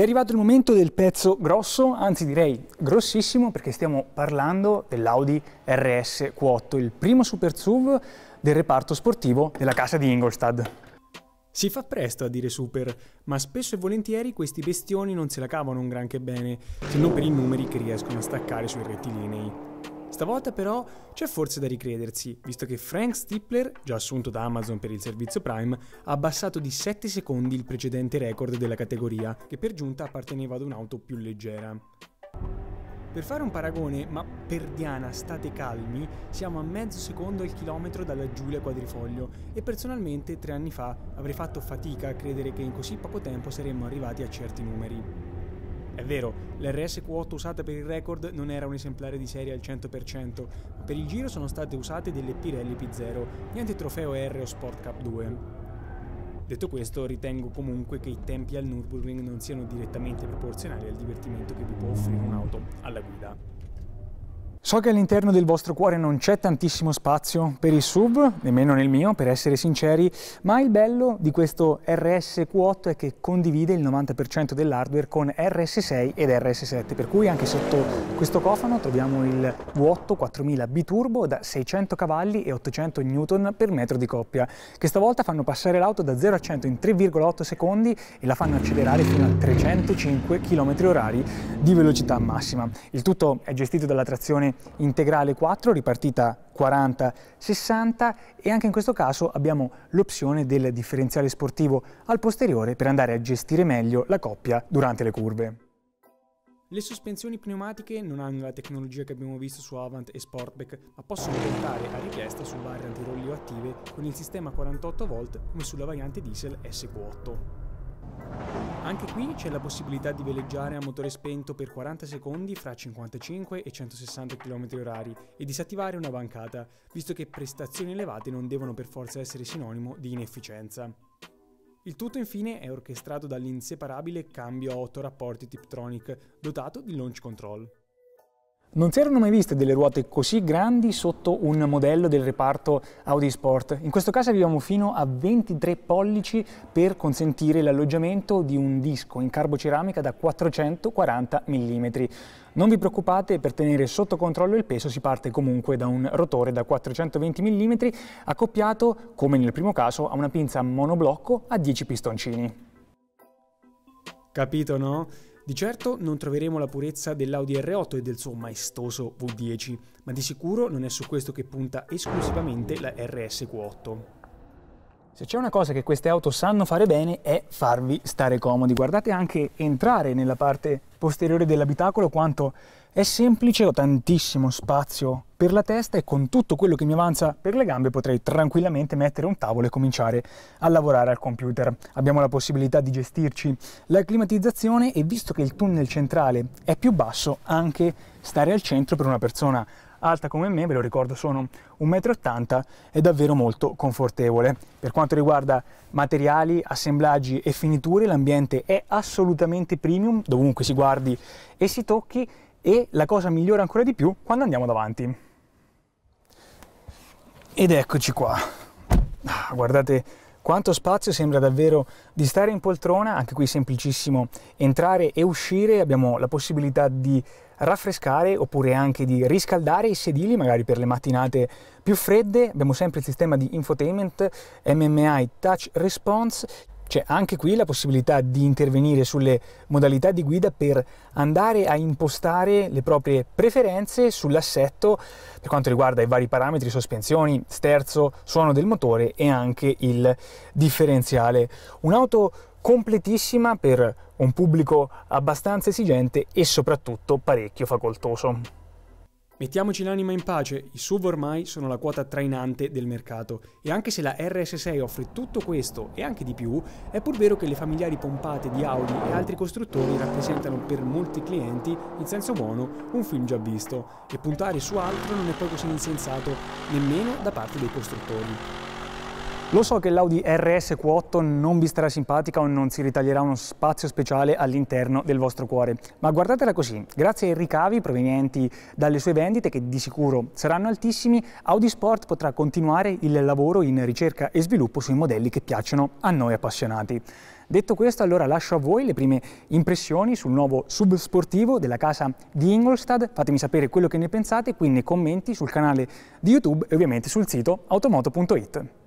è arrivato il momento del pezzo grosso, anzi direi grossissimo, perché stiamo parlando dell'Audi RS Q8, il primo super SUV del reparto sportivo della casa di Ingolstadt. Si fa presto a dire super, ma spesso e volentieri questi bestioni non se la cavano un granché bene, se non per i numeri che riescono a staccare sui rettilinei. Stavolta però c'è forse da ricredersi, visto che Frank Stippler, già assunto da Amazon per il servizio Prime, ha abbassato di 7 secondi il precedente record della categoria, che per giunta apparteneva ad un'auto più leggera. Per fare un paragone, ma per Diana state calmi, siamo a mezzo secondo al chilometro dalla Giulia Quadrifoglio e personalmente tre anni fa avrei fatto fatica a credere che in così poco tempo saremmo arrivati a certi numeri. È vero, l'RS Q8 usata per il record non era un esemplare di serie al 100%, ma per il giro sono state usate delle Pirelli P0, niente trofeo R o Sport Cup 2. Detto questo, ritengo comunque che i tempi al Nürburgring non siano direttamente proporzionali al divertimento che vi può offrire un'auto alla guida. So che all'interno del vostro cuore non c'è tantissimo spazio per il sub, nemmeno nel mio, per essere sinceri, ma il bello di questo RS Q8 è che condivide il 90% dell'hardware con RS6 ed RS7, per cui anche sotto questo cofano troviamo il V8 4000 biturbo da 600 cavalli e 800 Newton per metro di coppia, che stavolta fanno passare l'auto da 0 a 100 in 3,8 secondi e la fanno accelerare fino a 305 km h di velocità massima. Il tutto è gestito dalla trazione integrale 4, ripartita 40-60 e anche in questo caso abbiamo l'opzione del differenziale sportivo al posteriore per andare a gestire meglio la coppia durante le curve. Le sospensioni pneumatiche non hanno la tecnologia che abbiamo visto su Avant e Sportback, ma possono contare a richiesta su variant rollio attive con il sistema 48V come sulla variante diesel SQ8. Anche qui c'è la possibilità di veleggiare a motore spento per 40 secondi fra 55 e 160 km/h e disattivare una bancata, visto che prestazioni elevate non devono per forza essere sinonimo di inefficienza. Il tutto infine è orchestrato dall'inseparabile cambio a 8 rapporti Tiptronic, dotato di launch control. Non si erano mai viste delle ruote così grandi sotto un modello del reparto Audi Sport. In questo caso arriviamo fino a 23 pollici per consentire l'alloggiamento di un disco in carboceramica da 440 mm. Non vi preoccupate, per tenere sotto controllo il peso si parte comunque da un rotore da 420 mm accoppiato, come nel primo caso, a una pinza monoblocco a 10 pistoncini. Capito, no? Di certo non troveremo la purezza dell'Audi R8 e del suo maestoso V10, ma di sicuro non è su questo che punta esclusivamente la RSQ8. Se c'è una cosa che queste auto sanno fare bene è farvi stare comodi. Guardate anche entrare nella parte posteriore dell'abitacolo quanto è semplice, ho tantissimo spazio per la testa e con tutto quello che mi avanza per le gambe potrei tranquillamente mettere un tavolo e cominciare a lavorare al computer. Abbiamo la possibilità di gestirci la climatizzazione e visto che il tunnel centrale è più basso, anche stare al centro per una persona alta come me, ve lo ricordo sono 1,80 m, è davvero molto confortevole. Per quanto riguarda materiali, assemblaggi e finiture, l'ambiente è assolutamente premium, dovunque si guardi e si tocchi, e la cosa migliora ancora di più quando andiamo davanti. Ed eccoci qua. Ah, guardate quanto spazio sembra davvero di stare in poltrona, anche qui è semplicissimo entrare e uscire, abbiamo la possibilità di raffrescare oppure anche di riscaldare i sedili magari per le mattinate più fredde, abbiamo sempre il sistema di infotainment MMI Touch Response c'è anche qui la possibilità di intervenire sulle modalità di guida per andare a impostare le proprie preferenze sull'assetto per quanto riguarda i vari parametri, sospensioni, sterzo, suono del motore e anche il differenziale. Un'auto completissima per un pubblico abbastanza esigente e soprattutto parecchio facoltoso. Mettiamoci l'anima in pace, i SUV ormai sono la quota trainante del mercato e anche se la RS6 offre tutto questo e anche di più, è pur vero che le familiari pompate di Audi e altri costruttori rappresentano per molti clienti, in senso buono, un film già visto e puntare su altro non è poi così insensato nemmeno da parte dei costruttori. Lo so che l'Audi RS Q8 non vi starà simpatica o non si ritaglierà uno spazio speciale all'interno del vostro cuore, ma guardatela così, grazie ai ricavi provenienti dalle sue vendite, che di sicuro saranno altissimi, Audi Sport potrà continuare il lavoro in ricerca e sviluppo sui modelli che piacciono a noi appassionati. Detto questo, allora lascio a voi le prime impressioni sul nuovo subsportivo della casa di Ingolstadt. Fatemi sapere quello che ne pensate qui nei commenti sul canale di YouTube e ovviamente sul sito automoto.it.